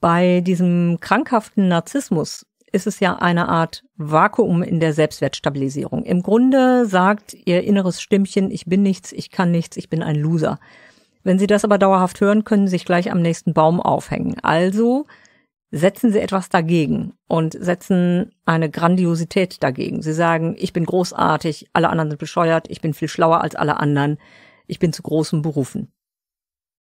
Bei diesem krankhaften Narzissmus ist es ja eine Art Vakuum in der Selbstwertstabilisierung. Im Grunde sagt ihr inneres Stimmchen, ich bin nichts, ich kann nichts, ich bin ein Loser. Wenn Sie das aber dauerhaft hören, können Sie sich gleich am nächsten Baum aufhängen. Also setzen Sie etwas dagegen und setzen eine Grandiosität dagegen. Sie sagen, ich bin großartig, alle anderen sind bescheuert, ich bin viel schlauer als alle anderen, ich bin zu großen Berufen.